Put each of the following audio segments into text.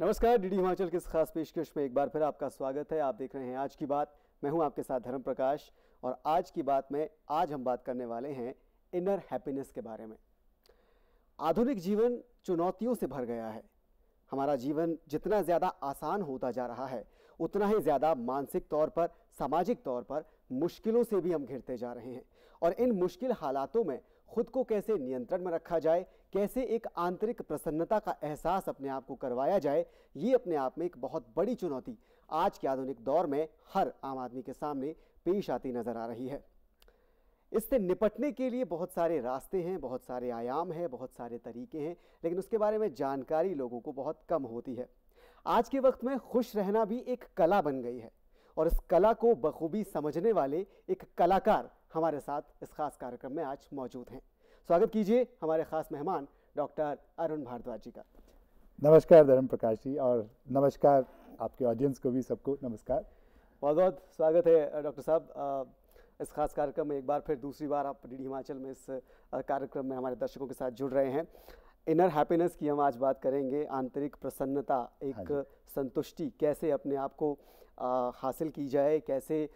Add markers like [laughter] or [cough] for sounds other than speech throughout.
नमस्कार डीडी हिमाचल के इस खास पेशकश में एक बार फिर आपका स्वागत है आप देख रहे हैं आज की बात मैं हूं आपके साथ धर्म प्रकाश और आज की बात में आज हम बात करने वाले हैं इनर हैप्पीनेस के बारे में आधुनिक जीवन चुनौतियों से भर गया है हमारा जीवन जितना ज़्यादा आसान होता जा रहा है उतना ही ज़्यादा मानसिक तौर पर सामाजिक तौर पर मुश्किलों से भी हम घिरते जा रहे हैं और इन मुश्किल हालातों में खुद को कैसे नियंत्रण में रखा जाए कैसे एक आंतरिक प्रसन्नता का एहसास अपने आप को करवाया जाए ये अपने आप में एक बहुत बड़ी चुनौती आज के आधुनिक दौर में हर आम आदमी के सामने पेश आती नजर आ रही है इससे निपटने के लिए बहुत सारे रास्ते हैं बहुत सारे आयाम हैं बहुत सारे तरीके हैं लेकिन उसके बारे में जानकारी लोगों को बहुत कम होती है आज के वक्त में खुश रहना भी एक कला बन गई है और इस कला को बखूबी समझने वाले एक कलाकार हमारे साथ इस खास कार्यक्रम में आज मौजूद हैं स्वागत कीजिए हमारे खास मेहमान डॉक्टर अरुण भारद्वाज जी का नमस्कार धर्म प्रकाश जी और नमस्कार आपके ऑडियंस को भी सबको नमस्कार बहुत बहुत स्वागत है डॉक्टर साहब इस खास कार्यक्रम में एक बार फिर दूसरी बार आप डी हिमाचल में इस कार्यक्रम में हमारे दर्शकों के साथ जुड़ रहे हैं इनर हैप्पीनेस की हम आज बात करेंगे आंतरिक प्रसन्नता हाँ एक संतुष्टि कैसे अपने आप को हासिल की जाए कैसे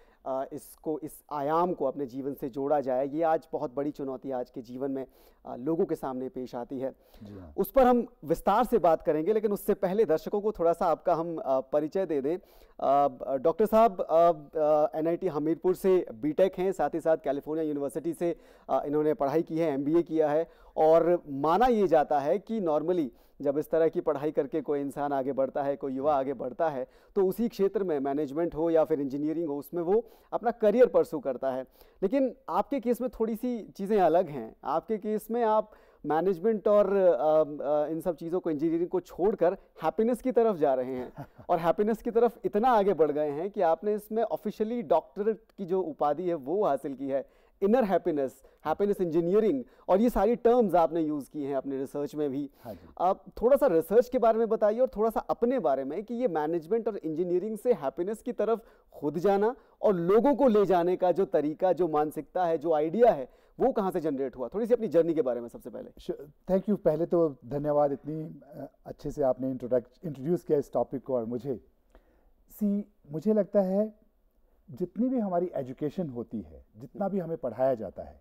इसको इस आयाम को अपने जीवन से जोड़ा जाए ये आज बहुत बड़ी चुनौती आज के जीवन में लोगों के सामने पेश आती है हाँ। उस पर हम विस्तार से बात करेंगे लेकिन उससे पहले दर्शकों को थोड़ा सा आपका हम परिचय दे दें डॉक्टर साहब एन हमीरपुर से बीटेक हैं साथ ही साथ कैलिफोर्निया यूनिवर्सिटी से इन्होंने पढ़ाई की है एम किया है और माना ये जाता है कि नॉर्मली जब इस तरह की पढ़ाई करके कोई इंसान आगे बढ़ता है कोई युवा आगे बढ़ता है तो उसी क्षेत्र में मैनेजमेंट हो या फिर इंजीनियरिंग हो उसमें वो अपना करियर परसू करता है लेकिन आपके केस में थोड़ी सी चीज़ें अलग हैं आपके केस में आप मैनेजमेंट और आ, आ, इन सब चीज़ों को इंजीनियरिंग को छोड़कर हैप्पीनेस की तरफ जा रहे हैं [laughs] और हैप्पीनेस की तरफ इतना आगे बढ़ गए हैं कि आपने इसमें ऑफिशियली डॉक्टरेट की जो उपाधि है वो हासिल की है इनर हैप्पीनेस हैप्पीनेस इंजीनियरिंग और ये सारी टर्म्स आपने यूज़ की हैं अपने रिसर्च में भी हाँ आप थोड़ा सा रिसर्च के बारे में बताइए और थोड़ा सा अपने बारे में कि ये मैनेजमेंट और इंजीनियरिंग से हैप्पीनेस की तरफ खुद जाना और लोगों को ले जाने का जो तरीका जो मानसिकता है जो आइडिया है वो कहाँ से जनरेट हुआ थोड़ी सी अपनी जर्नी के बारे में सबसे पहले थैंक यू पहले तो धन्यवाद इतनी अच्छे से आपने इंट्रोडक्ट इंट्रोड्यूस किया इस टॉपिक को और मुझे सी मुझे लगता है जितनी भी हमारी एजुकेशन होती है जितना भी हमें पढ़ाया जाता है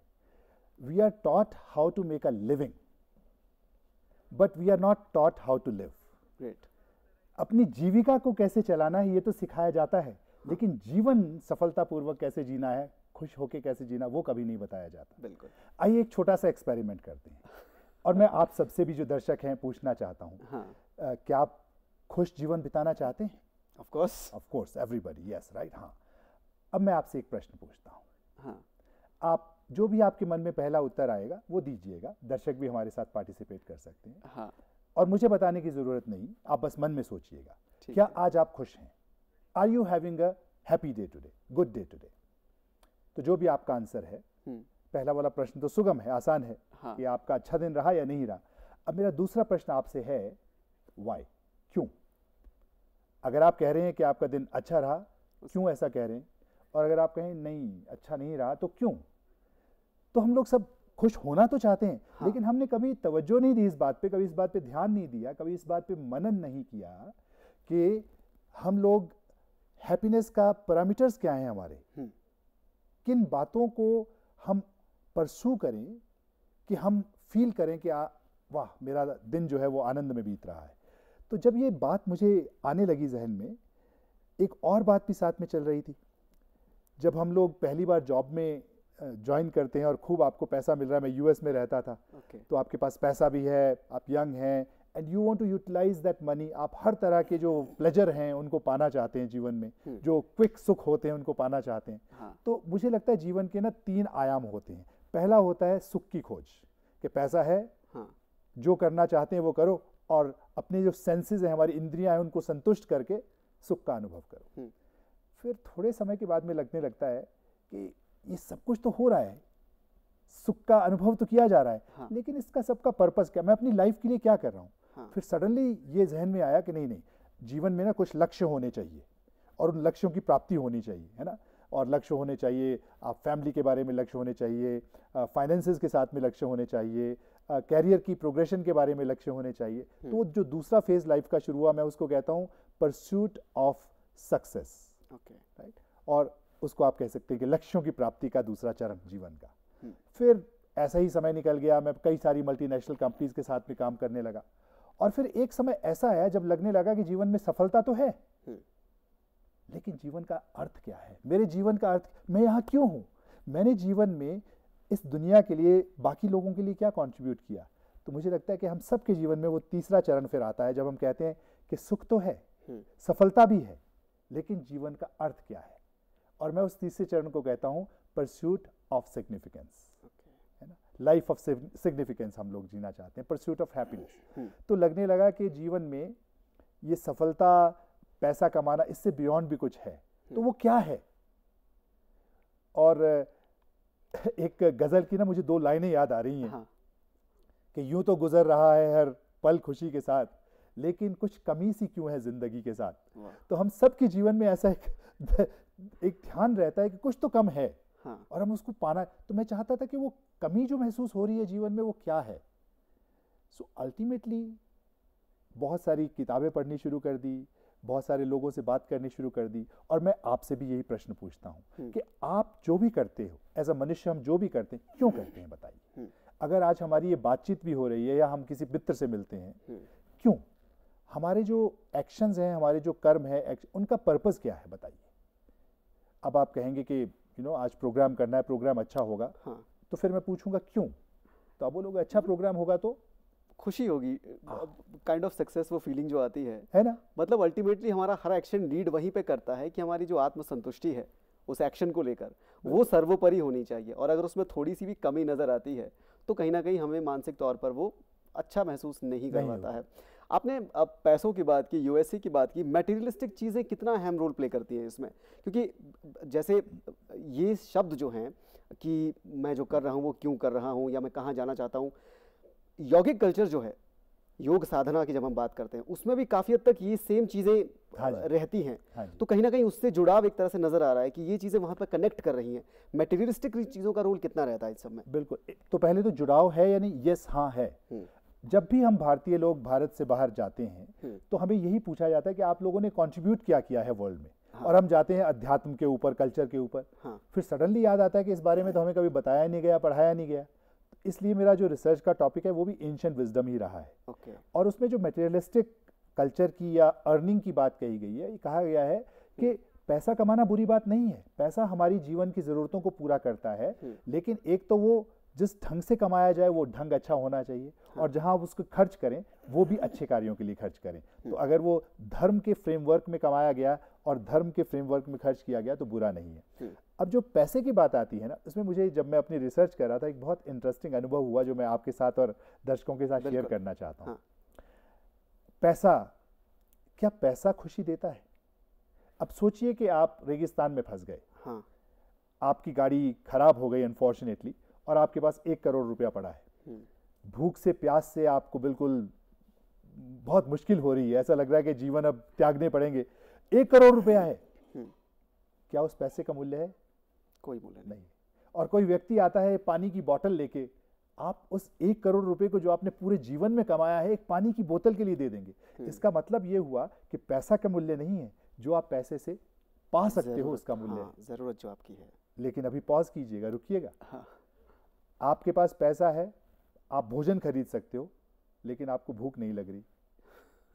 we are taught how to make a living but we are not taught how to live right अपनी जीविका को कैसे चलाना है ये तो सिखाया जाता है लेकिन जीवन सफलतापूर्वक कैसे जीना है खुश होके कैसे जीना वो कभी नहीं बताया जाता बिल्कुल आइए एक छोटा सा एक्सपेरिमेंट करते हैं और मैं आप सबसे भी जो दर्शक हैं पूछना चाहता हूँ हाँ. uh, क्या आप खुश जीवन बिताना चाहते हैं of course of course everybody yes right हाँ अब मैं आपसे एक प्रश्न पूछता हूँ हाँ आप जो भी आपके मन में पहला उत्तर आएगा वो दीजिएगा दर्शक भी हमारे साथ पार्टिसिपेट कर सकते हैं हाँ और मुझे बताने की ज़रूरत नहीं आप बस मन में सोचिएगा क्या आज आप खुश हैं are you having a happy day today good day today तो जो भी आपका आंसर है हम्म। पहला वाला प्रश्न तो सुगम है आसान है हाँ। कि आपका अच्छा दिन रहा या नहीं रहा अब मेरा दूसरा प्रश्न आपसे है वाई क्यों अगर आप कह रहे हैं कि आपका दिन अच्छा रहा क्यों ऐसा कह रहे हैं और अगर आप कहें नहीं अच्छा नहीं रहा तो क्यों तो हम लोग सब खुश होना तो चाहते हैं हाँ। लेकिन हमने कभी तवज्जो नहीं दी इस बात पे कभी इस बात पे ध्यान नहीं दिया कभी इस बात पे मनन नहीं किया कि हम लोग हैप्पीनेस का पैरामीटर्स क्या हैं हमारे हम्म। किन बातों को हम परसू करें कि हम फील करें कि वाह मेरा दिन जो है वो आनंद में बीत रहा है तो जब ये बात मुझे आने लगी जहन में एक और बात भी साथ में चल रही थी जब हम लोग पहली बार जॉब में ज्वाइन करते हैं और खूब आपको पैसा मिल रहा है मैं यूएस में रहता था okay. तो आपके पास पैसा भी है आप यंग हैं and you want to utilize that money आप हर तरह के जो प्लेजर हैं उनको पाना चाहते हैं जीवन में hmm. जो क्विक सुख होते हैं उनको पाना चाहते हैं हाँ. तो मुझे लगता है जीवन के ना तीन आयाम होते हैं पहला होता है सुख की खोज कि पैसा है हाँ. जो करना चाहते हैं वो करो और अपने जो सेंसेज हैं हमारी इंद्रियां हैं उनको संतुष्ट करके सुख का अनुभव करो hmm. फिर थोड़े समय के बाद में लगने लगता है कि ये सब कुछ तो हो रहा है सुख का अनुभव तो किया जा रहा है हाँ। लेकिन इसका सबका पर्पज क्या मैं अपनी लाइफ के लिए क्या कर रहा हूँ हाँ। फिर सडनली ये जहन में आया कि नहीं नहीं जीवन में ना कुछ लक्ष्य होने चाहिए और उन लक्ष्यों की प्राप्ति होनी चाहिए है ना और लक्ष्य होने चाहिए आप फैमिली के बारे में लक्ष्य होने चाहिए फाइनेंसेस के साथ में लक्ष्य होने चाहिए कैरियर की प्रोग्रेशन के बारे में लक्ष्य होने चाहिए हम्म। तो जो दूसरा फेज लाइफ का शुरू हुआ मैं उसको कहता हूँ pursuit of success okay right और उसको आप कह सकते हैं कि लक्ष्यों की प्राप्ति का दूसरा चरण जीवन का हम्म। फिर ऐसा ही समय निकल गया मैं कई सारी मल्टीनेशनल कंपनीज के साथ में काम करने लगा और फिर एक समय ऐसा आया जब लगने लगा कि जीवन में सफलता तो है हम्म। लेकिन जीवन का अर्थ क्या है मेरे जीवन का अर्थ मैं यहाँ क्यों हूँ मैंने जीवन में इस दुनिया के लिए बाकी लोगों के लिए क्या कॉन्ट्रीब्यूट किया तो मुझे लगता है कि हम सबके जीवन में वो तीसरा चरण फिर आता है जब हम कहते हैं कि सुख तो है हम्म। सफलता भी है लेकिन जीवन का अर्थ क्या है और मैं उस तीसरे चरण को कहता हूँ pursuit of significance life of significance हम लोग जीना चाहते हैं परस्यूट ऑफ हैप्पीनेस तो लगने लगा कि जीवन में ये सफलता पैसा कमाना इससे बियॉन्ड भी कुछ है हम्म। तो वो क्या है और [laughs] एक गज़ल की ना मुझे दो लाइनें याद आ रही हैं हाँ। कि यूं तो गुजर रहा है हर पल खुशी के साथ लेकिन कुछ कमी सी क्यों है ज़िंदगी के साथ तो हम सब के जीवन में ऐसा एक [laughs] एक ध्यान रहता है कि कुछ तो कम है हाँ। और हम उसको पाना तो मैं चाहता था कि वो कमी जो महसूस हो रही है जीवन में वो क्या है सो so, अल्टीमेटली बहुत सारी किताबें पढ़नी शुरू कर दी बहुत सारे लोगों से बात करनी शुरू कर दी और मैं आपसे भी यही प्रश्न पूछता हूँ हम्म। कि आप जो भी करते हो एज अ मनुष्य हम जो भी करते हैं क्यों करते हैं बताइए हम्म। अगर आज हमारी ये बातचीत भी हो रही है या हम किसी मित्र से मिलते हैं हम्म। क्यों हमारे जो एक्शंस हैं हमारे जो कर्म है उनका पर्पज़ क्या है बताइए अब आप कहेंगे कि यू नो आज प्रोग्राम करना है प्रोग्राम अच्छा होगा हाँ तो फिर मैं पूछूंगा क्यों तो आप बोलोगे अच्छा प्रोग्राम हम्म। होगा तो खुशी होगी काइंड ऑफ सक्सेस वो फीलिंग जो आती है है ना मतलब अल्टीमेटली हमारा हर एक्शन लीड वहीं पे करता है कि हमारी जो आत्मसंतुष्टि है उस एक्शन को लेकर वो सर्वोपरि होनी चाहिए और अगर उसमें थोड़ी सी भी कमी नज़र आती है तो कहीं ना कहीं हमें मानसिक तौर पर वो अच्छा महसूस नहीं करवाता है आपने अब पैसों की बात की यूएसए की बात की मटेरियलिस्टिक चीज़ें कितना अहम रोल प्ले करती हैं इसमें क्योंकि जैसे ये शब्द जो हैं कि मैं जो कर रहा हूँ वो क्यों कर रहा हूँ या मैं कहाँ जाना चाहता हूँ यौगिक कल्चर जो है योग साधना की जब हम बात करते हैं उसमें भी काफ़ी हद तक ये सेम चीज़ें हाँ रहती हैं हाँ तो कहीं ना कहीं उससे जुड़ाव एक तरह से नज़र आ रहा है कि ये चीज़ें वहाँ पर कनेक्ट कर रही हैं मटेरियलिस्टिक चीज़ों का रोल कितना रहता है इस सब में बिल्कुल तो पहले तो जुड़ाव है यानी यस हाँ है जब भी हम भारतीय लोग भारत से बाहर जाते हैं हम्म। तो हमें यही पूछा जाता है कि आप लोगों ने कंट्रीब्यूट क्या किया है वर्ल्ड में हाँ। और हम जाते हैं अध्यात्म के ऊपर कल्चर के ऊपर हाँ। फिर सडनली याद आता है कि इस बारे में तो हमें कभी बताया नहीं गया पढ़ाया नहीं गया इसलिए मेरा जो रिसर्च का टॉपिक है वो भी एंशंट विजडम ही रहा है और उसमें जो मेटेरियलिस्टिक कल्चर की या अर्निंग की बात कही गई है कहा गया है कि हम्म। पैसा कमाना बुरी बात नहीं है पैसा हमारी जीवन की ज़रूरतों को पूरा करता है हम्म। लेकिन एक तो वो जिस ढंग से कमाया जाए वो ढंग अच्छा होना चाहिए हाँ। और जहां आप उसको खर्च करें वो भी अच्छे कार्यों के लिए खर्च करें तो हम्म। अगर वो धर्म के फ्रेमवर्क में कमाया गया और धर्म के फ्रेमवर्क में खर्च किया गया तो बुरा नहीं है हम्म। अब जो पैसे की बात आती है ना उसमें मुझे जब मैं अपनी रिसर्च कर रहा था एक बहुत इंटरेस्टिंग अनुभव हुआ जो मैं आपके साथ और दर्शकों के साथ शेयर करना चाहता हूँ हाँ। पैसा क्या पैसा खुशी देता है अब सोचिए कि आप रेगिस्तान में फंस गए हाँ। आपकी गाड़ी खराब हो गई अनफॉर्चुनेटली और आपके पास एक करोड़ रुपया पड़ा है हम्म। भूख से प्यास से आपको बिल्कुल बहुत मुश्किल हो रही है ऐसा लग रहा है कि जीवन अब त्यागने पड़ेंगे एक करोड़ रुपया है हम्म। क्या उस पैसे का मूल्य है कोई मूल्य नहीं और कोई व्यक्ति आता है पानी की बोतल लेके आप उस एक करोड़ रुपए को जो आपने पूरे जीवन में कमाया है एक पानी की बोतल के लिए दे देंगे हम्म। इसका मतलब यह हुआ कि पैसा का मूल्य नहीं है जो आप पैसे से पा सकते हो उसका मूल्य हाँ, जरूरत जो आपकी है लेकिन अभी पॉज कीजिएगा रुकिएगा हाँ। आपके पास पैसा है आप भोजन खरीद सकते हो लेकिन आपको भूख नहीं लग रही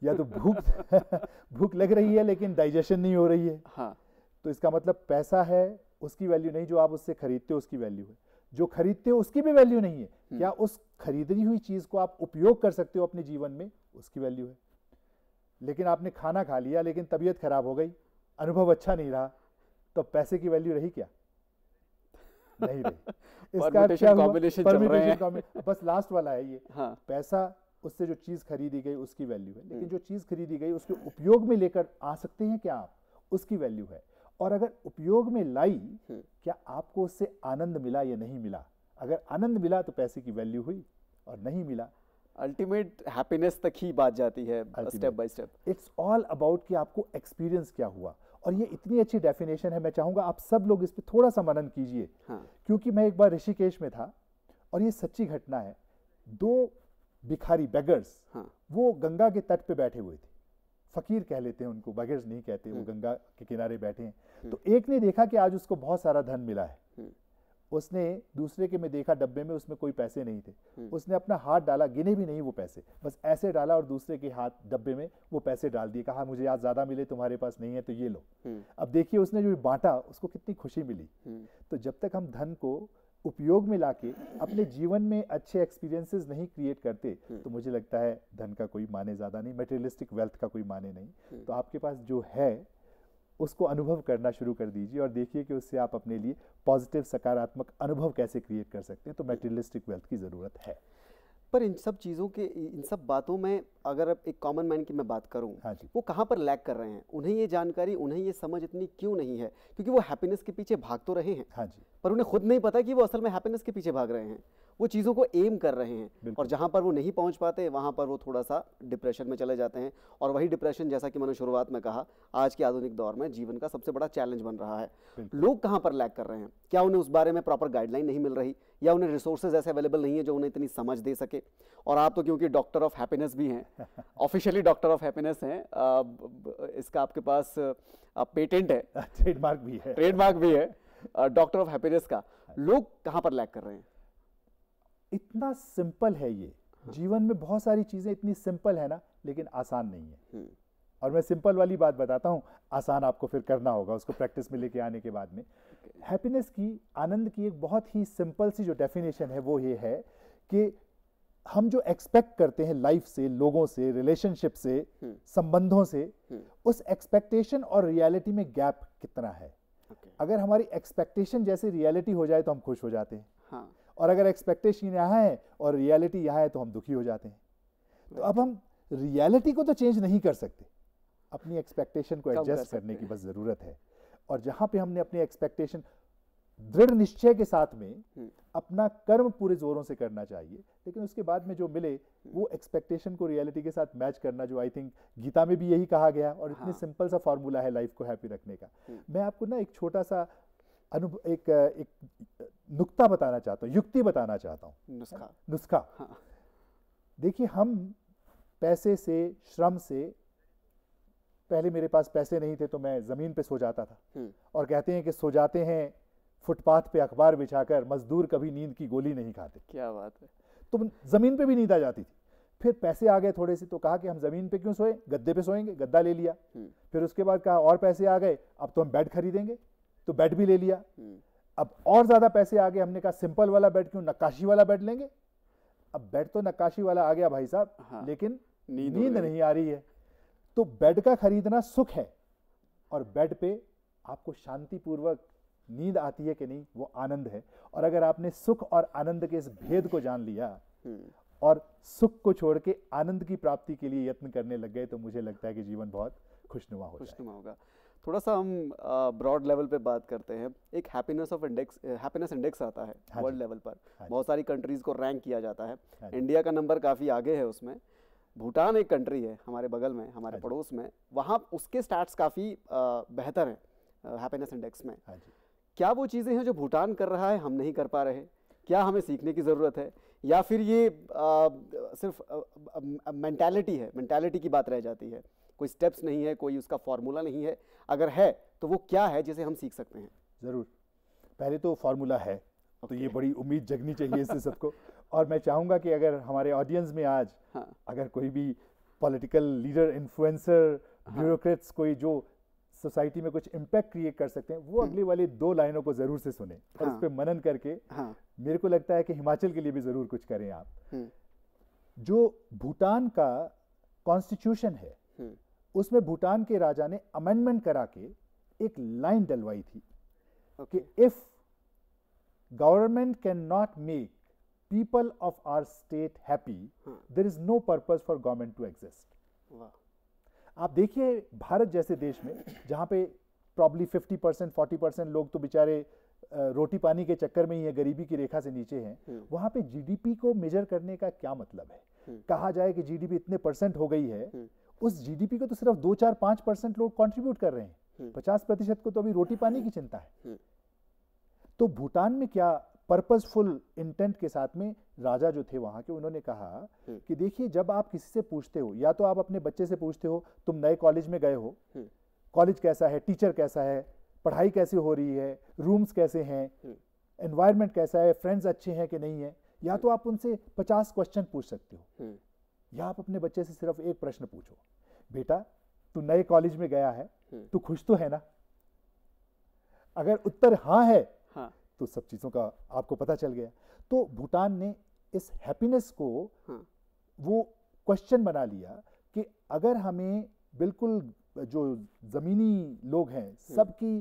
या तो भूख [laughs] भूख लग रही है लेकिन डाइजेशन नहीं हो रही है हाँ तो इसका मतलब पैसा है उसकी वैल्यू नहीं जो आप उससे खरीदते हो उसकी वैल्यू है जो खरीदते हो उसकी भी वैल्यू नहीं है हम्म। क्या उस खरीदनी हुई चीज को आप उपयोग कर सकते हो अपने जीवन में उसकी वैल्यू है लेकिन आपने खाना खा लिया लेकिन तबीयत खराब हो गई अनुभव अच्छा नहीं रहा तो पैसे की वैल्यू रही क्या नहीं रही इसका क्या कॉम्बिनेशन बस लास्ट वाला है ये हाँ। पैसा उससे जो चीज खरीदी गई उसकी वैल्यू है लेकिन हम्म। जो चीज खरीदी गई उसके उपयोग में लेकर आ सकते हैं क्या आप उसकी वैल्यू है और अगर उपयोग में लाई हम्म। क्या आपको उससे आनंद मिला या नहीं मिला अगर आनंद मिला तो पैसे की वैल्यू हुई और नहीं मिला अल्टीमेट हैप्पीनेस तक ही बात जाती है step by step it's all about कि आपको एक्सपीरियंस क्या हुआ और ये इतनी अच्छी डेफिनेशन है मैं चाहूंगा आप सब लोग इस पर थोड़ा सा मनन कीजिए हाँ। क्योंकि मैं एक बार ऋषिकेश में था और ये सच्ची घटना है दो भिखारी बैगर्स हाँ। वो गंगा के तट पे बैठे हुए थे फकीर कह लेते हैं उनको बैगर्स नहीं कहते वो हम्म। गंगा के किनारे बैठे हैं हम्म। तो एक ने देखा कि आज उसको बहुत सारा धन मिला है उसने दूसरे के में देखा डब्बे में उसमें कोई पैसे नहीं थे हम्म। उसने अपना हाथ डाला गिने भी नहीं वो पैसे बस ऐसे डाला और दूसरे के हाथ डब्बे में वो पैसे डाल दिए कहा मुझे आज ज़्यादा मिले तुम्हारे पास नहीं है तो ये लो हम्म। अब देखिए उसने जो बांटा उसको कितनी खुशी मिली हम्म। तो जब तक हम धन को उपयोग में लाके अपने जीवन में अच्छे एक्सपीरियंसेस नहीं क्रिएट करते तो मुझे लगता है धन का कोई माने ज़्यादा नहीं मेटेरियलिस्टिक वेल्थ का कोई माने नहीं तो आपके पास जो है उसको अनुभव करना शुरू कर दीजिए और देखिए कि उससे आप अपने लिए पॉजिटिव सकारात्मक अनुभव कैसे क्रिएट कर सकते हैं तो मेटेरियलिस्टिक वेल्थ की ज़रूरत है पर इन सब चीज़ों के इन सब बातों में अगर अब एक कॉमन मैन की मैं बात करूं हाँ जी। वो कहाँ पर लैक कर रहे हैं उन्हें ये जानकारी उन्हें ये समझ इतनी क्यों नहीं है क्योंकि वो हैप्पीनेस के पीछे भाग तो रहे हैं हाँ जी। पर उन्हें खुद नहीं पता कि वो असल में हैप्पीनेस के पीछे भाग रहे हैं वो चीज़ों को एम कर रहे हैं और जहाँ पर वो नहीं पहुँच पाते वहाँ पर वो थोड़ा सा डिप्रेशन में चले जाते हैं और वही डिप्रेशन जैसा कि मैंने शुरुआत में कहा आज के आधुनिक दौर में जीवन का सबसे बड़ा चैलेंज बन रहा है लोग कहाँ पर लैक कर रहे हैं क्या उन्हें उस बारे में प्रॉपर गाइडलाइन नहीं मिल रही या उन्हें रिसोर्सेज ऐसे अवेलेबल नहीं है जो उन्हें इतनी समझ दे सके और आप तो क्योंकि डॉक्टर ऑफ हैप्पीनेस भी हैं ऑफिशियली डॉक्टर ऑफ हैप्पीनेस हैं इसका आपके पास पेटेंट है ट्रेडमार्क [laughs] भी है ट्रेडमार्क भी है डॉक्टर ऑफ हैप्पीनेस का हाँ लोग कहाँ पर लैक कर रहे हैं इतना सिंपल है ये हाँ। जीवन में बहुत सारी चीज़ें इतनी सिंपल है ना लेकिन आसान नहीं है हम्म। और मैं सिंपल वाली बात बताता हूँ आसान आपको फिर करना होगा उसको प्रैक्टिस में लेके आने के बाद में हैप्पीनेस की आनंद की एक बहुत ही सिंपल सी जो डेफिनेशन है वो ये है कि हम जो एक्सपेक्ट करते हैं लाइफ से लोगों से रिलेशनशिप से हम्म। संबंधों से हम्म। उस एक्सपेक्टेशन और रियलिटी में गैप कितना है अगर हमारी एक्सपेक्टेशन जैसे रियलिटी हो जाए तो हम खुश हो जाते हैं हाँ. और अगर एक्सपेक्टेशन यहाँ है और रियलिटी यहाँ है तो हम दुखी हो जाते हैं तो अब हम रियलिटी को तो चेंज नहीं कर सकते अपनी एक्सपेक्टेशन को एडजस्ट करने की बस ज़रूरत है और जहाँ पे हमने अपनी एक्सपेक्टेशन दृढ़ निश्चय के साथ में हम्म। अपना कर्म पूरे जोरों से करना चाहिए लेकिन उसके बाद में जो मिले वो एक्सपेक्टेशन हम्म। को रियलिटी के साथ मैच करना जो आई थिंक गीता में भी यही कहा गया और हाँ। इतने सिंपल सा फॉर्मूला है लाइफ को हैप्पी रखने का हम्म। मैं आपको ना एक छोटा सा अनु एक एक नुक्ता बताना चाहता हूँ युक्ति बताना चाहता हूँ नुस्खा नुस्खा हाँ। देखिए हम पैसे से श्रम से पहले मेरे पास पैसे नहीं थे तो मैं ज़मीन पे सो जाता था हम्म। और कहते हैं कि सो जाते हैं फुटपाथ पे अखबार बिछाकर मजदूर कभी नींद की गोली नहीं खाते क्या बात है तो ज़मीन पे भी नींद आ जाती थी फिर पैसे आ गए थोड़े से तो कहा कि हम ज़मीन पे क्यों सोए गद्दे पे सोएंगे गद्दा ले लिया हम्म। फिर उसके बाद कहा और पैसे आ गए अब तो हम बेड खरीदेंगे तो बेड भी ले लिया हम्म। अब और ज़्यादा पैसे आ गए हमने कहा सिंपल वाला बेड क्यों नक्काशी वाला बेड लेंगे अब बेड तो नक्काशी वाला आ गया भाई साहब हाँ, लेकिन नींद नहीं।, नहीं आ रही है तो बेड का खरीदना सुख है और बेड पे आपको शांतिपूर्वक नींद आती है कि नहीं वो आनंद है और अगर आपने सुख और आनंद के इस भेद को जान लिया हम्म। और सुख को छोड़ के आनंद की प्राप्ति के लिए यत्न करने लग गए तो मुझे लगता है कि जीवन बहुत खुशनुमा हो खुशनुमा होगा थोड़ा सा हम ब्रॉड लेवल पे बात करते हैं एक happiness of index happiness index आता है वर्ल्ड हाँ लेवल पर हाँ बहुत सारी कंट्रीज़ को रैंक किया जाता है इंडिया हाँ का नंबर काफ़ी आगे है उसमें भूटान एक कंट्री है हमारे बगल में हमारे पड़ोस में वहाँ उसके स्टैट्स काफ़ी बेहतर हैं हैप्पीनेस इंडेक्स में क्या वो चीज़ें हैं जो भूटान कर रहा है हम नहीं कर पा रहे क्या हमें सीखने की ज़रूरत है या फिर ये आ, सिर्फ मैंटेलिटी है मैंटेलिटी की बात रह जाती है कोई स्टेप्स नहीं है कोई उसका फार्मूला नहीं है अगर है तो वो क्या है जिसे हम सीख सकते हैं ज़रूर पहले तो फार्मूला है okay. तो ये बड़ी उम्मीद जगनी चाहिए इससे सबको [laughs] और मैं चाहूँगा कि अगर हमारे ऑडियंस में आज हाँ. अगर कोई भी पॉलिटिकल लीडर इन्फ्लुएंसर ब्यूरोक्रेट्स कोई जो सोसाइटी में कुछ इम्पैक्ट क्रिएट कर सकते हैं वो हम्म। अगले वाली दो लाइनों को ज़रूर से सुने और हाँ। उस पर मनन करके हाँ। मेरे को लगता है कि हिमाचल के लिए भी ज़रूर कुछ करें आप हम्म। जो भूटान का कॉन्स्टिट्यूशन है हम्म। उसमें भूटान के राजा ने अमेंडमेंट करा के एक लाइन डलवाई थी कि if government can not make people of our state happy there is no purpose for government to exist आप देखिए भारत जैसे देश में जहां पे probably fifty percent forty percent लोग तो बेचारे रोटी पानी के चक्कर में ही है गरीबी की रेखा से नीचे हैं hmm. वहां पे जीडीपी को मेजर करने का क्या मतलब है hmm. कहा जाए कि जीडीपी इतने परसेंट हो गई है hmm. उस जीडीपी को तो सिर्फ दो चार पांच परसेंट लोग कंट्रीब्यूट कर रहे हैं हम्म। पचास प्रतिशत को तो अभी रोटी पानी की चिंता है हम्म। तो भूटान में क्या पर्पजफुल इंटेंट के साथ में राजा जो थे वहां के उन्होंने कहा हम्म। कि देखिए जब आप किसी से पूछते हो या तो आप अपने बच्चे से पूछते हो तुम नए कॉलेज में गए हो कॉलेज कैसा है टीचर कैसा है पढ़ाई कैसे हो रही है रूम्स कैसे हैं एनवायरमेंट कैसा है फ्रेंड्स अच्छे हैं कि नहीं है या तो आप उनसे पचास क्वेश्चन पूछ सकते हो या आप अपने बच्चे से सिर्फ एक प्रश्न पूछो बेटा तू नए कॉलेज में गया है हम्म। तू खुश तो है ना अगर उत्तर हाँ है हाँ। तो सब चीजों का आपको पता चल गया तो भूटान ने इस हैप्पीनेस को हाँ। वो क्वेश्चन बना लिया कि अगर हमें बिल्कुल जो ज़मीनी लोग हैं हम्म। सबकी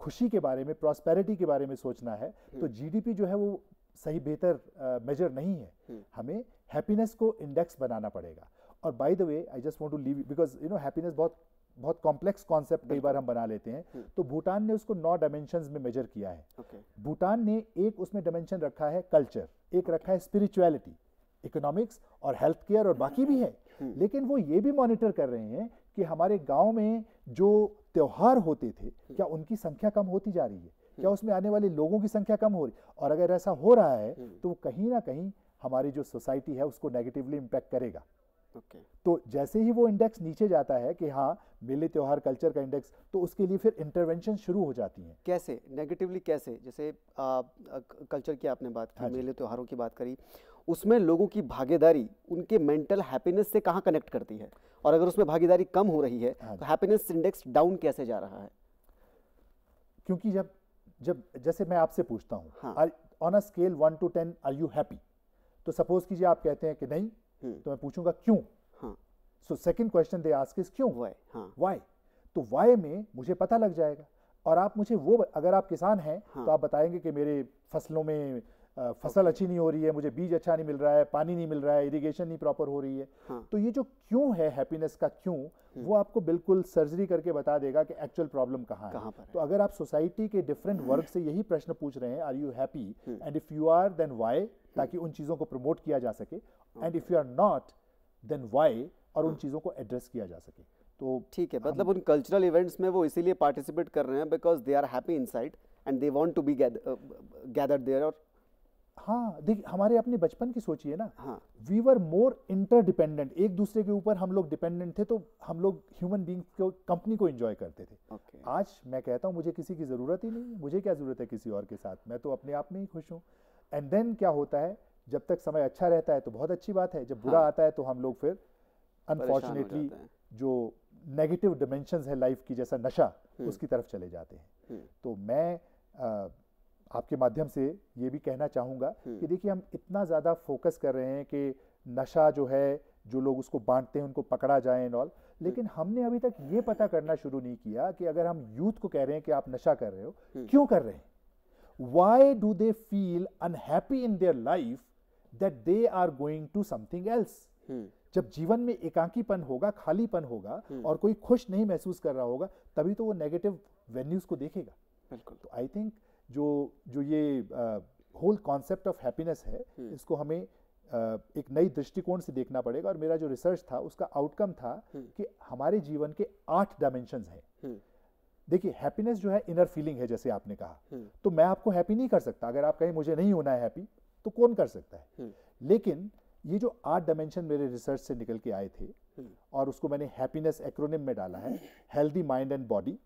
खुशी के बारे में प्रॉस्पेरिटी के बारे में सोचना है तो जीडीपी हम्म। जो है वो सही बेहतर मेजर नहीं है हमें हैप्पीनेस को इंडेक्स बनाना पड़ेगा और by the way I just want to leave because you know happiness बहुत बहुत कॉम्प्लेक्स कॉन्सेप्ट कई बार हम बना लेते हैं तो भूटान ने उसको नौ डायमेंशन में मेजर किया है भूटान ने एक उसमें डायमेंशन रखा है कल्चर एक रखा है स्पिरिचुअलिटी इकोनॉमिक्स और हेल्थ केयर और बाकी भी है हम्म। लेकिन वो ये भी मॉनिटर कर रहे हैं कि हमारे गांव में जो त्यौहार होते थे हम्म। क्या उनकी संख्या कम होती जा रही है क्या हम्म। उसमें आने वाले लोगों की संख्या कम हो रही और अगर ऐसा हो रहा है तो कहीं ना कहीं हमारी जो सोसाइटी है उसको नेगेटिवली इम्पैक्ट करेगा okay. तो जैसे ही वो इंडेक्स नीचे जाता है कि हाँ मेले त्यौहार कल्चर का इंडेक्स तो उसके लिए फिर इंटरवेंशन शुरू हो जाती हैं कैसे नेगेटिवली कैसे जैसे आ, कल्चर की आपने बात की हाँ मेले त्यौहारों की बात करी उसमें लोगों की भागीदारी उनके मेंटल हैप्पीनेस से कहाँ कनेक्ट करती है और अगर उसमें भागीदारी कम हो रही है हाँ तो हैप्पीनेस इंडेक्स डाउन कैसे जा रहा है क्योंकि जब जब जैसे मैं आपसे पूछता हूँ on a scale one to ten are you happy तो सपोज कीजिए आप कहते हैं कि नहीं हम्म। तो मैं पूछूंगा क्यों so second question they ask is क्यों व्हाई तो व्हाई में मुझे पता लग जाएगा और आप मुझे वो अगर आप किसान हैं हाँ। तो आप बताएंगे कि मेरे फसलों में फसल अच्छी नहीं हो रही है मुझे बीज अच्छा नहीं मिल रहा है पानी नहीं मिल रहा है इरिगेशन नहीं प्रॉपर हो रही है हाँ। तो ये जो क्यों है हैप्पीनेस का क्यों हम्म। वो आपको बिल्कुल सर्जरी करके बता देगा कि एक्चुअल प्रॉब्लम कहाँ है पर तो अगर आप सोसाइटी के डिफरेंट वर्ग से यही प्रश्न पूछ रहे हैं are you happy and if you are then why ताकि उन चीज़ों को प्रमोट किया जा सके and if you are not then why और उन हाँ। चीज़ों को एड्रेस किया जा सके तो ठीक है मतलब उन कल्चरल इवेंट्स में वो इसीलिए पार्टिसिपेट कर रहे हैं because they are happy inside and they want to be gather there और हाँ देखिए हमारे अपने बचपन की सोचिए ना वी वर मोर इंटरडिपेंडेंट एक दूसरे के ऊपर हम लोग डिपेंडेंट थे तो हम लोग ह्यूमन बींग को कंपनी को एंजॉय करते थे okay. आज मैं कहता हूँ मुझे किसी की ज़रूरत ही नहीं मुझे क्या ज़रूरत है किसी और के साथ मैं तो अपने आप में ही खुश हूँ एंड देन क्या होता है जब तक समय अच्छा रहता है तो बहुत अच्छी बात है जब बुरा हाँ. आता है तो हम लोग फिर अनफॉर्चुनेटली जो नेगेटिव डिमेंशन है लाइफ की जैसा नशा हम्म। उसकी तरफ चले जाते हैं हम्म। तो मैं आपके माध्यम से ये भी कहना चाहूँगा हम्म। कि देखिए हम इतना ज़्यादा फोकस कर रहे हैं कि नशा जो है जो लोग उसको बांटते हैं उनको पकड़ा जाए एंड ऑल हम्म। लेकिन हमने अभी तक ये पता करना शुरू नहीं किया कि अगर हम यूथ को कह रहे हैं कि आप नशा कर रहे हो हम्म। क्यों कर रहे हैं why do they feel unhappy in their life that they are going to something else जब जीवन में एकांकीपन होगा खालीपन होगा और कोई खुश नहीं महसूस कर रहा होगा तभी तो वो नेगेटिव वेन्यूज को देखेगा बिल्कुल तो आई थिंक जो जो ये होल कॉन्सेप्ट ऑफ हैप्पीनेस है हम्म। इसको हमें uh, एक नई दृष्टिकोण से देखना पड़ेगा और मेरा जो रिसर्च था उसका आउटकम था हम्म। कि हमारे जीवन के आठ डायमेंशन हैं हम्म। देखिए हैप्पीनेस जो है इनर फीलिंग है जैसे आपने कहा तो मैं आपको हैप्पी नहीं कर सकता अगर आप कहीं मुझे नहीं होना है हैप्पी तो कौन कर सकता है लेकिन ये जो आठ डायमेंशन मेरे रिसर्च से निकल के आए थे और उसको मैंने हैप्पीनेस एक्रोनिम में डाला है healthy mind and body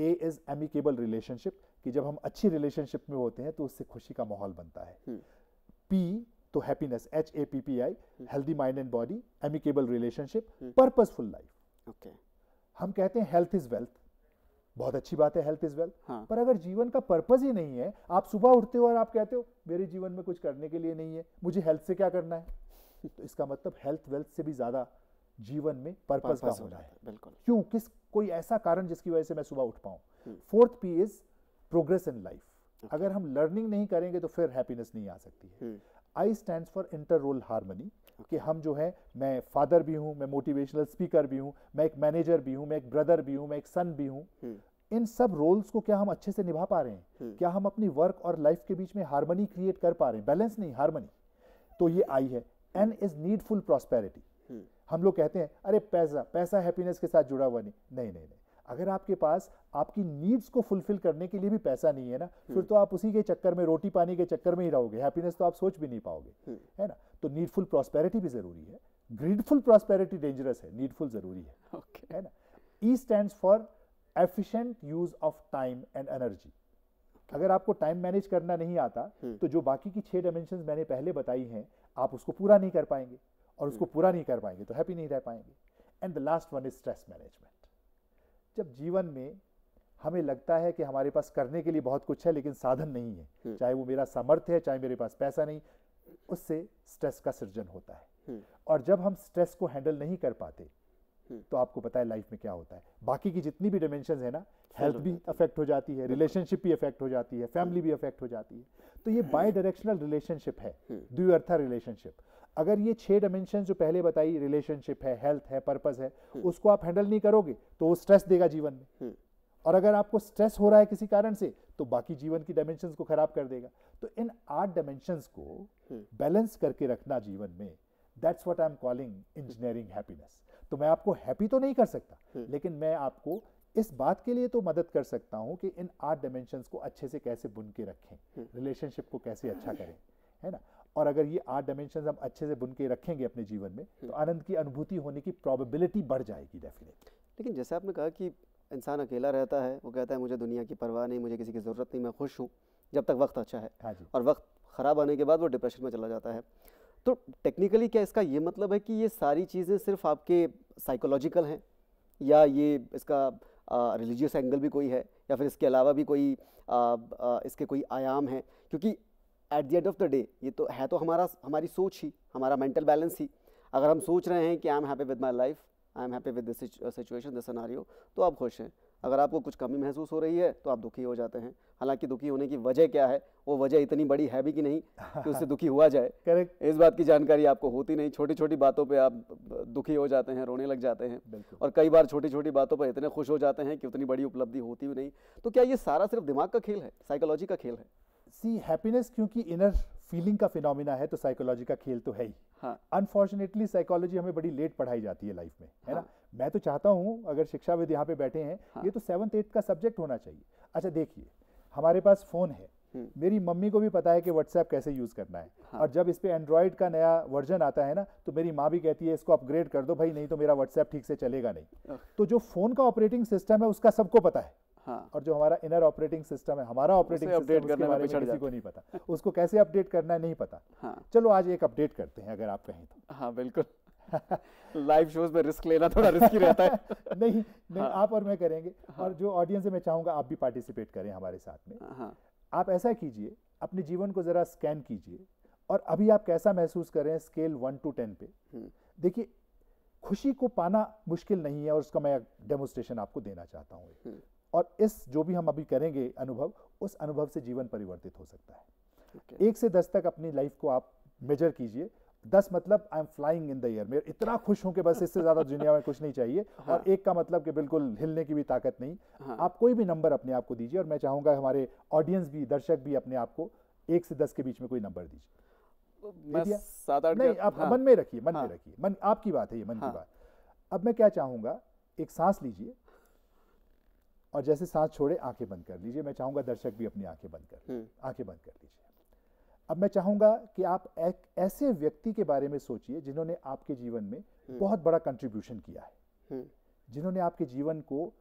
A is amicable relationship कि जब हम अच्छी रिलेशनशिप में होते हैं तो उससे खुशी का माहौल बनता है पी हम्म। तो happiness H A P P I healthy mind and body amicable relationship purposeful life okay हम कहते हैं हेल्थ इज वेल्थ बहुत अच्छी बात है हेल्थ इज वेल्थ पर अगर जीवन का पर्पज ही नहीं है आप सुबह उठते हो और आप कहते हो मेरे जीवन में कुछ करने के लिए नहीं है मुझे हेल्थ से क्या करना है [laughs] तो इसका मतलब हेल्थ वेल्थ से भी ज्यादा जीवन में पर्पज का होना है बिल्कुल क्यों किस कोई ऐसा कारण जिसकी वजह से मैं सुबह उठ पाऊं fourth P is progress in life अगर हम लर्निंग नहीं करेंगे तो फिर हैप्पीनेस नहीं आ सकती है I stand for inter role harmony कि हम जो है मैं फादर भी हूँ मैं मोटिवेशनल स्पीकर भी हूँ मैं एक मैनेजर भी हूँ मैं एक ब्रदर भी हूँ मैं एक सन भी हूँ हम्म। इन सब रोल्स को क्या हम अच्छे से निभा पा रहे हैं हम्म। क्या हम अपनी वर्क और लाइफ के बीच में हारमोनी क्रिएट कर पा रहे हैं बैलेंस नहीं हारमोनी तो ये आई है एन इज नीडफुल प्रॉस्पेरिटी हम लोग कहते हैं अरे पैसा पैसा हैप्पीनेस के साथ जुड़ा हुआ नहीं नहीं नहीं, नहीं। अगर आपके पास आपकी नीड्स को फुलफिल करने के लिए भी पैसा नहीं है ना फिर हम्म। तो आप उसी के चक्कर में रोटी पानी के चक्कर में ही रहोगे हैप्पीनेस तो आप सोच भी नहीं पाओगे हम्म। है ना तो नीडफुल प्रॉस्पेरिटी भी जरूरी है ग्रीडफुल प्रॉस्पेरिटी डेंजरस है नीडफुल जरूरी है okay. है ना E stand for efficient use of time and energy अगर आपको टाइम मैनेज करना नहीं आता हम्म। तो जो बाकी की छह डायमेंशन मैंने पहले बताई हैं आप उसको पूरा नहीं कर पाएंगे और उसको पूरा नहीं कर पाएंगे तो हैप्पी नहीं रह पाएंगे and the last one is stress management जब जीवन में हमें लगता है कि हमारे पास करने के लिए बहुत कुछ है लेकिन साधन नहीं है हम्म। चाहे वो मेरा सामर्थ्य है चाहे मेरे पास पैसा नहीं उससे स्ट्रेस का सृजन होता है हम्म। और जब हम स्ट्रेस को हैंडल नहीं कर पाते हम्म। तो आपको पता है लाइफ में क्या होता है बाकी की जितनी भी डायमेंशन है ना हेल्थ भी अफेक्ट हो जाती है रिलेशनशिप भी अफेक्ट हो जाती है फैमिली भी अफेक्ट हो जाती है तो ये बाई डायरेक्शनल रिलेशनशिप है द्विअर्था रिलेशनशिप अगर ये छह डायमेंशन जो पहले बताई रिलेशनशिप है हेल्थ है पर्पज है हम्म। उसको आप हैंडल नहीं करोगे तो वो स्ट्रेस देगा जीवन में हम्म। और अगर आपको स्ट्रेस हो रहा है किसी कारण से तो बाकी जीवन की डायमेंशन को खराब कर देगा तो इन आठ डायमेंशन को बैलेंस हम्म। करके रखना जीवन में that's what I am calling engineering happiness तो मैं आपको हैप्पी तो नहीं कर सकता लेकिन मैं आपको इस बात के लिए तो मदद कर सकता हूँ कि इन आठ डायमेंशन को अच्छे से कैसे बुन के रखें रिलेशनशिप को कैसे अच्छा करें है ना और अगर ये आठ डायमेंशन हम अच्छे से बुन के रखेंगे अपने जीवन में तो हम्म। आनंद की अनुभूति होने की प्रॉबिलिटी बढ़ जाएगी डेफिनेटली लेकिन जैसे आपने कहा कि इंसान अकेला रहता है वो कहता है मुझे दुनिया की परवाह नहीं मुझे किसी की ज़रूरत नहीं मैं खुश हूँ जब तक वक्त अच्छा है हाँ और वक्त ख़राब आने के बाद वो डिप्रेशन में चला जाता है तो टेक्निकली क्या इसका ये मतलब है कि ये सारी चीज़ें सिर्फ आपके साइकोलॉजिकल हैं या ये इसका रिलीजियस एंगल भी कोई है या फिर इसके अलावा भी कोई आ, आ, इसके कोई आयाम है क्योंकि at the end of the day ये तो है तो हमारा हमारी सोच ही हमारा मेंटल बैलेंस ही अगर हम सोच रहे हैं कि I am happy with my life I am happy with this situation this scenario तो आप खुश हैं अगर आपको कुछ कमी महसूस हो रही है तो आप दुखी हो जाते हैं हालांकि दुखी होने की वजह क्या है वो वजह इतनी बड़ी है भी कि नहीं कि उससे दुखी हुआ जाए करेक्ट [laughs] इस बात की जानकारी आपको होती नहीं छोटी छोटी बातों पे आप दुखी हो जाते हैं रोने लग जाते हैं और कई बार छोटी छोटी बातों पर इतने खुश हो जाते हैं कि उतनी बड़ी उपलब्धि होती भी नहीं तो क्या ये सारा सिर्फ दिमाग का खेल है साइकोलॉजी का खेल है सी हैप्पीनेस क्योंकि इनर फीलिंग का फिनोमिना है तो साइकोलॉजी का खेल तो है ही अनफॉर्चुनेटली हाँ. साइकोलॉजी हमें बड़ी लेट पढ़ाई जाती है लाइफ में है हाँ. ना मैं तो चाहता हूँ अगर शिक्षाविद यहाँ पे बैठे हैं हाँ. ये तो सेवन्थ एट्थ का सब्जेक्ट होना चाहिए अच्छा देखिए हमारे पास फ़ोन है हुँ. हम्म। मेरी मम्मी को भी पता है कि व्हाट्सएप कैसे यूज़ करना है हाँ. और जब इस पर एंड्रॉयड का नया वर्जन आता है ना तो मेरी माँ भी कहती है इसको अपग्रेड कर दो भाई नहीं तो मेरा व्हाट्सएप ठीक से चलेगा नहीं तो जो फ़ोन का ऑपरेटिंग सिस्टम है उसका सबको पता है हाँ। और जो हमारा इनर ऑपरेटिंग सिस्टम है हमारा ऑपरेटिंग अपडेट करने बारे में किसी को नहीं पता उसको कैसे अपडेट करना है नहीं पता हाँ। चलो आज एक अपडेट करते हैं अगर आप कहें तो हाँ बिल्कुल लाइव शोज में रिस्क लेना थोड़ा रिस्की रहता है [laughs] नहीं नहीं हाँ। आप और मैं करेंगे हाँ। और जो ऑडियंस है मैं चाहूंगा आप भी पार्टिसिपेट करें हमारे साथ में हाँ। आप ऐसा कीजिए अपने जीवन को जरा स्कैन कीजिए और अभी आप कैसा महसूस कर रहे हैं स्केल वन टू टेन पे हम्म। देखिए खुशी को पाना मुश्किल नहीं है और उसका मैं डेमोस्ट्रेशन आपको देना चाहता हूँ और इस जो भी हम अभी करेंगे अनुभव उस अनुभव से जीवन परिवर्तित हो सकता है okay. एक से दस तक अपनी लाइफ को आप मेजर कीजिए दस मतलब I am flying in the air मेरे इतना खुश हूं कि बस इससे ज्यादा दुनिया में कुछ नहीं चाहिए हाँ। और एक का मतलब कि बिल्कुल हिलने की भी ताकत नहीं हाँ। आप कोई भी नंबर अपने आप को दीजिए और मैं चाहूंगा हमारे ऑडियंस भी दर्शक भी अपने आप को एक से दस के बीच में कोई नंबर दीजिए नहीं आप हाँ। मन में रखिए मन में हाँ। रखिए मन आपकी बात है ये मन की हाँ। बात अब मैं क्या चाहूंगा एक सांस लीजिए और जैसे सांस छोड़े आंखें बंद कर लीजिए मैं चाहूंगा दर्शक भी अपनी आंखें बंद कर हम्म। आंखें बंद कर लीजिए अब मैं चाहूंगा कि आप एक ऐसे व्यक्ति के बारे में सोचिए जिन्होंने आपके जीवन में हम्म। बहुत बड़ा कंट्रीब्यूशन किया है हम्म। जिन्होंने आपके जीवन को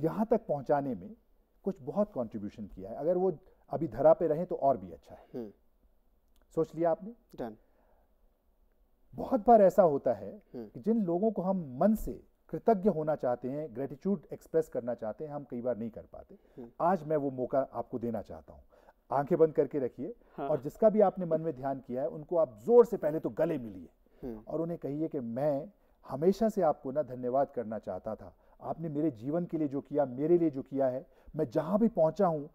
यहाँ तक पहुंचाने में कुछ बहुत कंट्रीब्यूशन किया है अगर वो अभी धरा पे रहे तो और भी अच्छा है सोच लिया आपने बहुत बार ऐसा होता है कि जिन लोगों को हम मन से कृतज्ञ होना चाहते हैं ग्रेटिट्यूड एक्सप्रेस करना चाहते हैं हम कई बार नहीं कर पाते हम्म। आज मैं वो मौका आपको देना चाहता हूँ आंखें बंद करके रखिए हाँ। और जिसका भी आपने मन में ध्यान किया है उनको आप जोर से पहले तो गले मिलिए हम्म। और उन्हें कहिए कि मैं हमेशा से आपको ना धन्यवाद करना चाहता था आपने मेरे जीवन के लिए जो किया मेरे लिए जो किया है मैं जहाँ भी पहुँचा हूँ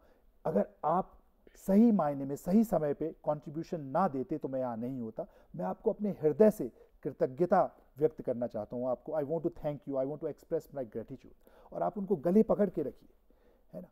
अगर आप सही मायने में सही समय पे कंट्रीब्यूशन ना देते तो मैं यहाँ नहीं होता मैं आपको अपने हृदय से कृतज्ञता व्यक्त करना चाहता हूँ आपको I want to thank you I want to express my gratitude और आप उनको गले पकड़ के रखिए है ना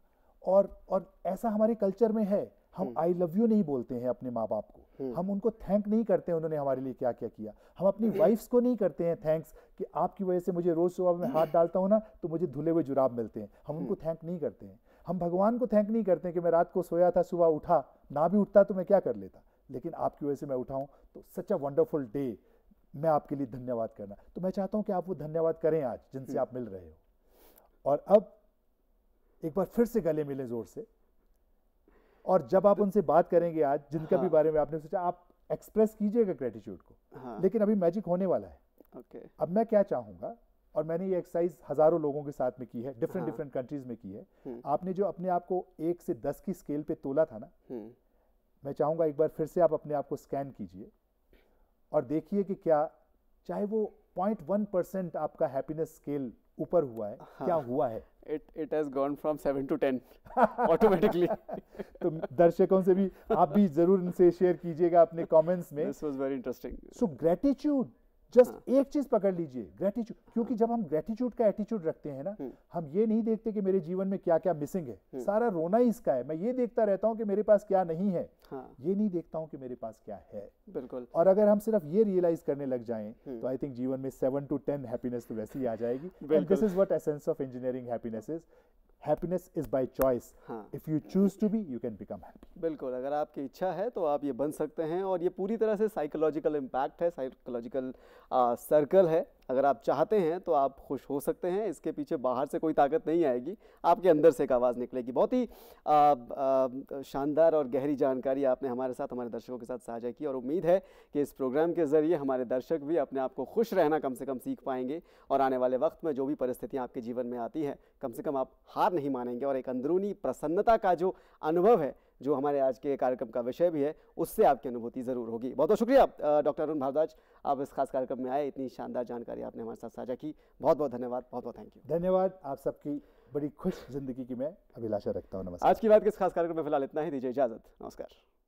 और और ऐसा हमारे कल्चर में है हम आई लव यू नहीं बोलते हैं अपने माँ बाप को हम्म। हम उनको थैंक नहीं करते हैं उन्होंने हमारे लिए क्या क्या किया हम अपनी वाइफ्स हम्म। को नहीं करते हैं थैंक्स कि आपकी वजह से मुझे रोज़ सुबह में हाथ डालता हूँ ना तो मुझे धुले हुए जुराब मिलते हैं हम हम्म। उनको थैंक नहीं करते हैं हम भगवान को थैंक नहीं करते कि मैं रात को सोया था सुबह उठा ना भी उठता तो मैं क्या कर लेता लेकिन आपकी वजह से मैं उठाऊँ तो सच अ वंडरफुल डे मैं आपके लिए धन्यवाद करना तो मैं चाहता हूँ कि आप वो धन्यवाद करें आज जिनसे आप मिल रहे हो और अब एक बार फिर से गले मिले जोर से और जब आप तो उनसे बात करेंगे आज जिनका हाँ। भी बारे में आपने सोचा आप एक्सप्रेस कीजिएगा ग्रेटिट्यूड को हाँ। लेकिन अभी मैजिक होने वाला है ओके। अब मैं क्या चाहूंगा और मैंने ये एक्सरसाइज हजारों लोगों के साथ में की है डिफरेंट डिफरेंट कंट्रीज में की है हम्म। आपने जो अपने आप को एक से दस की स्केल पे तोला था ना हम्म। मैं चाहूंगा एक बार फिर से आप अपने आप को स्कैन कीजिए और देखिए कि क्या चाहे वो पॉइंट वन परसेंट आपका हैप्पीनेस स्केल ऊपर हुआ है हाँ, क्या हुआ है it it has gone from seven to ten automatically तो दर्शकों से भी आप भी जरूर इनसे शेयर कीजिएगा अपने कमेंट्स में this was very interesting so gratitude just हाँ। एक चीज पकड़ लीजिए ग्रेटिट्यूड क्योंकि जब हम ग्रेटिट्यूड का एटीट्यूड रखते हैं ना हम्म। हम ये नहीं देखते कि मेरे जीवन में क्या क्या मिसिंग है हम्म। सारा रोना ही इसका है मैं ये देखता रहता हूँ कि मेरे पास क्या नहीं है हाँ। ये नहीं देखता हूँ कि मेरे पास क्या है बिल्कुल और अगर हम सिर्फ ये रियलाइज करने लग जाए हम्म। तो आई थिंक जीवन में सेवन टू टेन हैप्पीनेस तो वैसे ही आ जाएगी this is what essence of engineering happiness is happiness is by choice if you choose to be you can become happy बिल्कुल अगर आपकी इच्छा है तो आप ये बन सकते हैं और ये पूरी तरह से साइकोलॉजिकल इम्पैक्ट है साइकोलॉजिकल सर्कल है अगर आप चाहते हैं तो आप खुश हो सकते हैं इसके पीछे बाहर से कोई ताकत नहीं आएगी आपके अंदर से एक आवाज़ निकलेगी बहुत ही शानदार और गहरी जानकारी आपने हमारे साथ हमारे दर्शकों के साथ साझा की और उम्मीद है कि इस प्रोग्राम के ज़रिए हमारे दर्शक भी अपने आप को खुश रहना कम से कम सीख पाएंगे और आने वाले वक्त में जो भी परिस्थितियाँ आपके जीवन में आती हैं कम से कम आप हार नहीं मानेंगे और एक अंदरूनी प्रसन्नता का जो अनुभव है जो हमारे आज के कार्यक्रम का विषय भी है उससे आपकी अनुभूति ज़रूर होगी बहुत बहुत शुक्रिया डॉक्टर अरुण भारद्वाज आप इस खास कार्यक्रम में आए इतनी शानदार जानकारी आपने हमारे साथ साझा की बहुत बहुत धन्यवाद बहुत बहुत थैंक यू धन्यवाद आप सबकी बड़ी खुश जिंदगी की मैं अभिलाषा रखता हूँ नमस्कार आज की बात के इस खास कार्यक्रम में फिलहाल इतना ही दीजिए इजाज़त नमस्कार